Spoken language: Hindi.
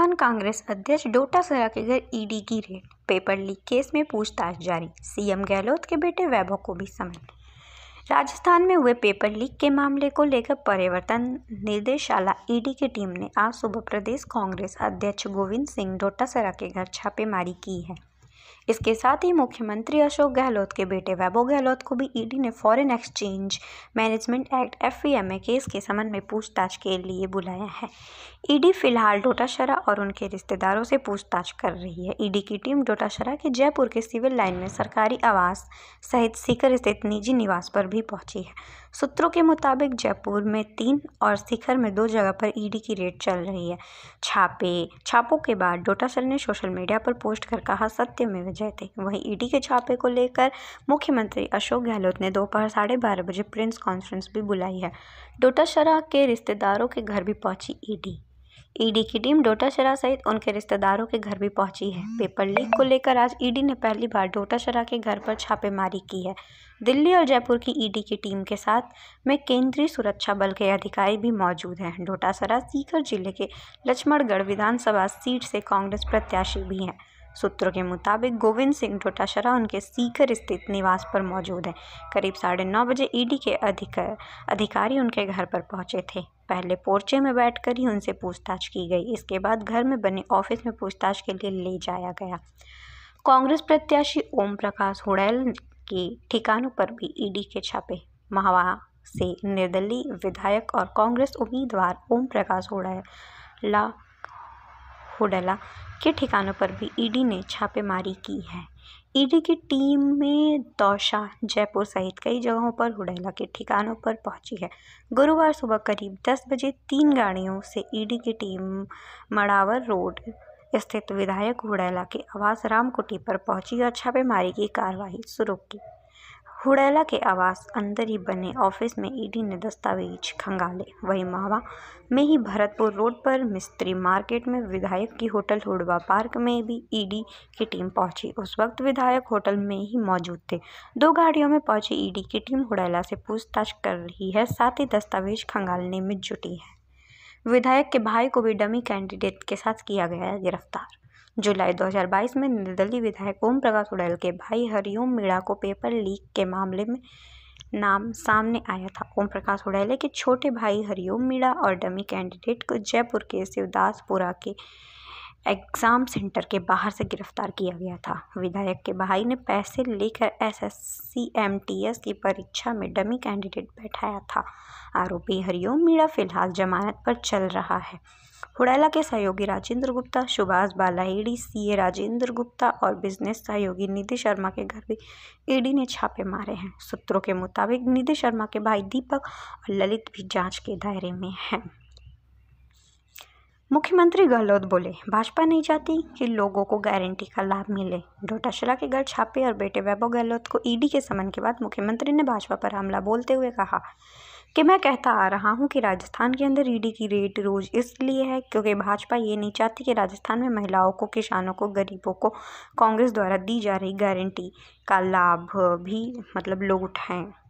राजस्थान कांग्रेस अध्यक्ष डोटासरा के घर ईडी की रेड पेपर लीक केस में पूछताछ जारी सीएम गहलोत के बेटे वैभव को भी समन राजस्थान में हुए पेपर लीक के मामले को लेकर परिवर्तन निदेशाला ईडी की टीम ने आज सुबह प्रदेश कांग्रेस अध्यक्ष गोविंद सिंह डोटासरा के घर छापेमारी की है इसके साथ ही मुख्यमंत्री अशोक गहलोत के बेटे वैभव गहलोत को भी ईडी e ने foreign exchange management act F case के संबंध में पूछताछ के लिए बुलाया है ईडी e फिलहाल डोटाशरा और उनके रिश्तेदारों से पूछताछ कर रही है ईडी e की टीम डोटाशरा के जयपुर के सिविल लाइन में सरकारी आवास सहित सीकर स्थित निजी निवास पर भी पहुंची है सूत्रों के मुताबिक जयपुर में तीन और सीकर में दो जगह पर ईडी की रेड चल रही है छापे छापों के बाद सर ने सोशल मीडिया पर पोस्ट कर कहा सत्य में विजय थे वहीं ईडी के छापे को लेकर मुख्यमंत्री अशोक गहलोत ने दोपहर साढ़े बारह बजे प्रेस कॉन्फ्रेंस भी बुलाई है डोटासरा के रिश्तेदारों के घर भी पहुंची ईडी ईडी की टीम डोटासरा सहित उनके रिश्तेदारों के घर भी पहुंची है पेपर लीक को लेकर आज ईडी ने पहली बार डोटासरा के घर पर छापेमारी की है दिल्ली और जयपुर की ईडी की टीम के साथ में केंद्रीय सुरक्षा बल के अधिकारी भी मौजूद हैं डोटासरा सीकर जिले के लक्ष्मणगढ़ विधानसभा सीट से कांग्रेस प्रत्याशी भी हैं सूत्रों के मुताबिक गोविंद सिंह डोटासरा उनके सीकर स्थित निवास पर मौजूद हैं करीब साढ़े नौ बजे ईडी के अधिक अधिकारी उनके घर पर पहुंचे थे पहले पोर्चे में बैठकर ही उनसे पूछताछ की गई इसके बाद घर में बने ऑफिस में पूछताछ के लिए ले जाया गया कांग्रेस प्रत्याशी ओम प्रकाश हुड़ैल के ठिकानों पर भी ईडी के छापे महावा से निर्दलीय विधायक और कांग्रेस उम्मीदवार ओम प्रकाश हुडैला हुडला के ठिकानों पर भी ईडी ने छापेमारी की है ईडी की टीम में दौसा जयपुर सहित कई जगहों पर हुडैला के ठिकानों पर पहुंची है गुरुवार सुबह करीब 10 बजे तीन गाड़ियों से ईडी की टीम मड़ावर रोड स्थित विधायक हुडैला के आवास रामकुटी पर पहुंची और छापेमारी की कार्रवाई शुरू की हुड़ैला के आवास अंदर ही बने ऑफिस में ईडी ने दस्तावेज खंगाले वहीं मावा में ही भरतपुर रोड पर मिस्त्री मार्केट में विधायक की होटल हुड़वा पार्क में भी ईडी की टीम पहुंची उस वक्त विधायक होटल में ही मौजूद थे दो गाड़ियों में पहुंची ईडी की टीम हुड़ैला से पूछताछ कर रही है साथ ही दस्तावेज खंगालने में जुटी है विधायक के भाई को भी डमी कैंडिडेट के साथ किया गया गिरफ्तार जुलाई 2022 में निर्दलीय विधायक ओम प्रकाश उड़ैल के भाई हरिओम मीणा को पेपर लीक के मामले में नाम सामने आया था ओम प्रकाश उड़ैले के छोटे भाई हरिओम मीणा और डमी कैंडिडेट को जयपुर के शिवदासपुरा के एग्ज़ाम सेंटर के बाहर से गिरफ्तार किया गया था विधायक के भाई ने पैसे लेकर एसएससी एस की परीक्षा में डमी कैंडिडेट बैठाया था आरोपी हरिओम मीणा फिलहाल जमानत पर चल रहा है हुड़ैला के सहयोगी राजेंद्र गुप्ता सुभाष बाला ईडी सीए राजेंद्र गुप्ता और बिजनेस सहयोगी निधि शर्मा के घर भी ईडी ने छापे मारे हैं सूत्रों के मुताबिक निधि शर्मा के भाई दीपक और ललित भी जांच के दायरे में हैं मुख्यमंत्री गहलोत बोले भाजपा नहीं चाहती कि लोगों को गारंटी का लाभ मिले डोटाशला के घर छापे और बेटे वैभव गहलोत को ईडी के समन के बाद मुख्यमंत्री ने भाजपा पर हमला बोलते हुए कहा कि मैं कहता आ रहा हूं कि राजस्थान के अंदर ईडी की रेट रोज इसलिए है क्योंकि भाजपा ये नहीं चाहती कि राजस्थान में महिलाओं को किसानों को गरीबों को कांग्रेस द्वारा दी जा रही गारंटी का लाभ भी मतलब लोग उठाएं